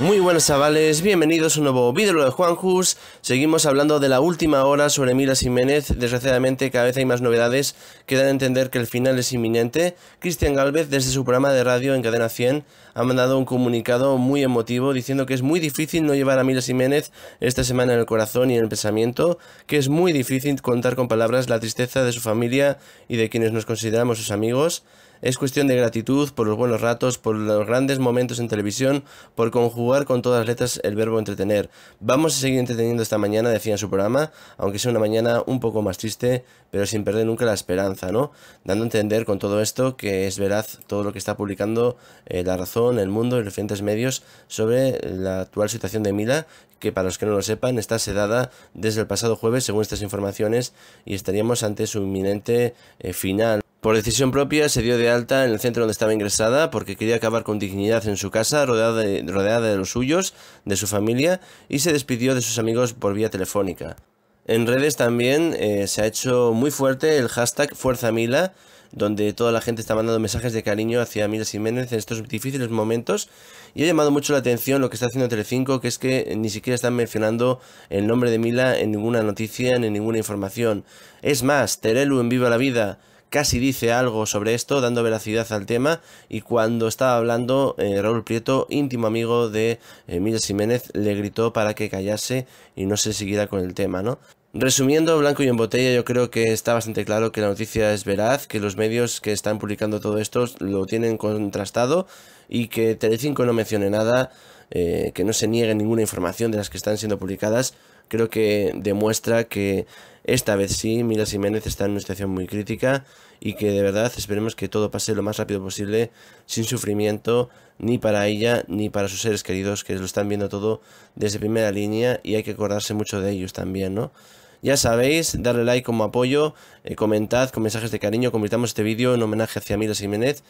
Muy buenas chavales, bienvenidos a un nuevo vídeo de Juanjus. Seguimos hablando de la última hora sobre Milas Jiménez. Desgraciadamente cada vez hay más novedades que dan a entender que el final es inminente. Cristian Galvez desde su programa de radio en Cadena 100 ha mandado un comunicado muy emotivo diciendo que es muy difícil no llevar a Milas Jiménez esta semana en el corazón y en el pensamiento, que es muy difícil contar con palabras la tristeza de su familia y de quienes nos consideramos sus amigos. Es cuestión de gratitud por los buenos ratos, por los grandes momentos en televisión, por conjugar con todas las letras el verbo entretener. Vamos a seguir entreteniendo esta mañana, decía en su programa, aunque sea una mañana un poco más triste, pero sin perder nunca la esperanza, ¿no? Dando a entender con todo esto que es veraz todo lo que está publicando eh, La Razón, El Mundo y diferentes medios sobre la actual situación de Mila, que para los que no lo sepan está sedada desde el pasado jueves, según estas informaciones, y estaríamos ante su inminente eh, final. Por decisión propia se dio de alta en el centro donde estaba ingresada porque quería acabar con dignidad en su casa, rodeada de, los suyos, de su familia, y se despidió de sus amigos por vía telefónica. En redes también eh, se ha hecho muy fuerte el hashtag Fuerza Mila donde toda la gente está mandando mensajes de cariño hacia Mila Jiménez en estos difíciles momentos. Y ha llamado mucho la atención lo que está haciendo Telecinco, que es que ni siquiera están mencionando el nombre de Mila en ninguna noticia, ni en ninguna información. Es más, Terelu en Viva la Vida casi dice algo sobre esto, dando veracidad al tema, y cuando estaba hablando, eh, Raúl Prieto, íntimo amigo de Emilio Jiménez, le gritó para que callase y no se siguiera con el tema, ¿no? Resumiendo, Blanco y en botella, yo creo que está bastante claro que la noticia es veraz, que los medios que están publicando todo esto lo tienen contrastado y que Telecinco no mencione nada, eh, que no se niegue ninguna información de las que están siendo publicadas, creo que demuestra que esta vez sí, Mila Jiménez está en una situación muy crítica y que de verdad esperemos que todo pase lo más rápido posible, sin sufrimiento, ni para ella ni para sus seres queridos que lo están viendo todo desde primera línea y hay que acordarse mucho de ellos también, ¿no? Ya sabéis, darle like como apoyo, eh, comentad con mensajes de cariño, convirtamos este vídeo en homenaje hacia Mila Jiménez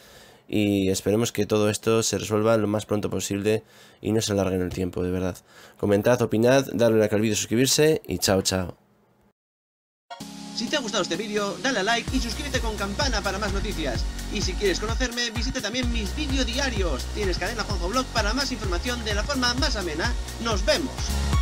y esperemos que todo esto se resuelva lo más pronto posible y no se alargue en el tiempo, de verdad. Comentad, opinad, darle like al vídeo, suscribirse y chao, chao. Si te ha gustado este vídeo, dale a like y suscríbete con campana para más noticias. Y si quieres conocerme, visita también mis vídeos diarios. Tienes cadena Juanjo Blog para más información de la forma más amena. ¡Nos vemos!